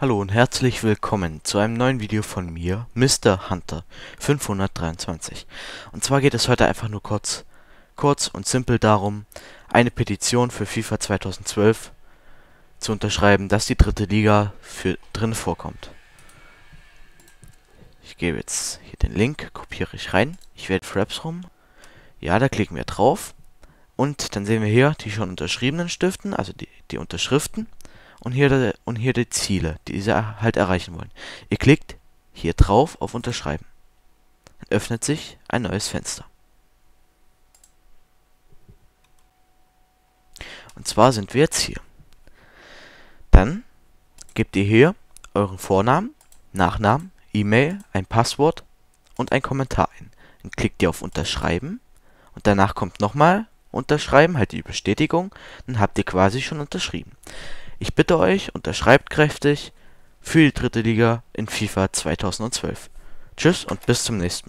Hallo und herzlich willkommen zu einem neuen Video von mir, Mr. Hunter 523. Und zwar geht es heute einfach nur kurz, kurz und simpel darum, eine Petition für FIFA 2012 zu unterschreiben, dass die dritte Liga für, drin vorkommt. Ich gebe jetzt hier den Link, kopiere ich rein, ich werde Fraps rum. Ja, da klicken wir drauf. Und dann sehen wir hier die schon unterschriebenen Stiften, also die, die Unterschriften und hier, und hier die Ziele, die Sie halt erreichen wollen. Ihr klickt hier drauf auf Unterschreiben. Dann öffnet sich ein neues Fenster. Und zwar sind wir jetzt hier. Dann gebt ihr hier euren Vornamen, Nachnamen, E-Mail, ein Passwort und ein Kommentar ein. Dann klickt ihr auf Unterschreiben und danach kommt nochmal Unterschreiben, halt die Bestätigung, dann habt ihr quasi schon unterschrieben. Ich bitte euch, unterschreibt kräftig für die dritte Liga in FIFA 2012. Tschüss und bis zum nächsten Mal.